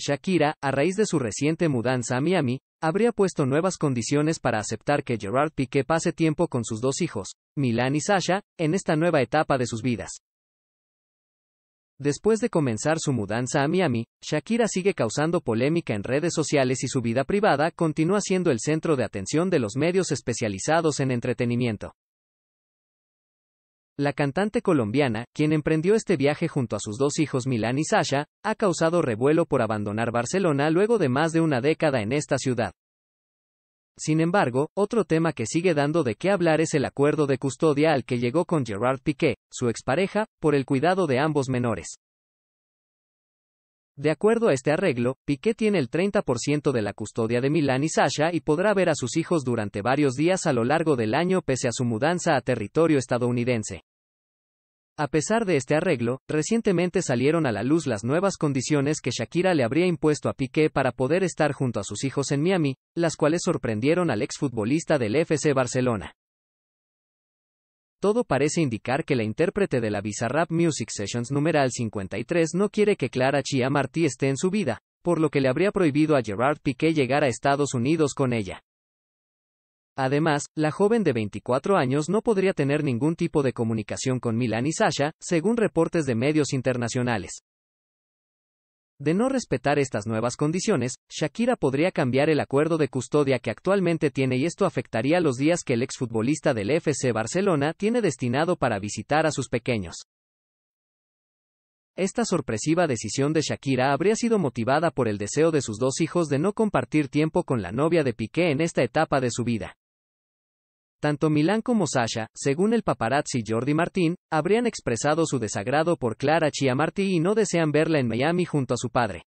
Shakira, a raíz de su reciente mudanza a Miami, habría puesto nuevas condiciones para aceptar que Gerard Piqué pase tiempo con sus dos hijos, Milan y Sasha, en esta nueva etapa de sus vidas. Después de comenzar su mudanza a Miami, Shakira sigue causando polémica en redes sociales y su vida privada continúa siendo el centro de atención de los medios especializados en entretenimiento. La cantante colombiana, quien emprendió este viaje junto a sus dos hijos Milán y Sasha, ha causado revuelo por abandonar Barcelona luego de más de una década en esta ciudad. Sin embargo, otro tema que sigue dando de qué hablar es el acuerdo de custodia al que llegó con Gerard Piqué, su expareja, por el cuidado de ambos menores. De acuerdo a este arreglo, Piqué tiene el 30% de la custodia de Milán y Sasha y podrá ver a sus hijos durante varios días a lo largo del año pese a su mudanza a territorio estadounidense. A pesar de este arreglo, recientemente salieron a la luz las nuevas condiciones que Shakira le habría impuesto a Piqué para poder estar junto a sus hijos en Miami, las cuales sorprendieron al exfutbolista del FC Barcelona. Todo parece indicar que la intérprete de la Bizarrap Music Sessions numeral 53 no quiere que Clara Chia Martí esté en su vida, por lo que le habría prohibido a Gerard Piqué llegar a Estados Unidos con ella. Además, la joven de 24 años no podría tener ningún tipo de comunicación con Milan y Sasha, según reportes de medios internacionales. De no respetar estas nuevas condiciones, Shakira podría cambiar el acuerdo de custodia que actualmente tiene y esto afectaría los días que el exfutbolista del FC Barcelona tiene destinado para visitar a sus pequeños. Esta sorpresiva decisión de Shakira habría sido motivada por el deseo de sus dos hijos de no compartir tiempo con la novia de Piqué en esta etapa de su vida. Tanto Milán como Sasha, según el paparazzi Jordi Martín, habrían expresado su desagrado por Clara Chiamartí y no desean verla en Miami junto a su padre.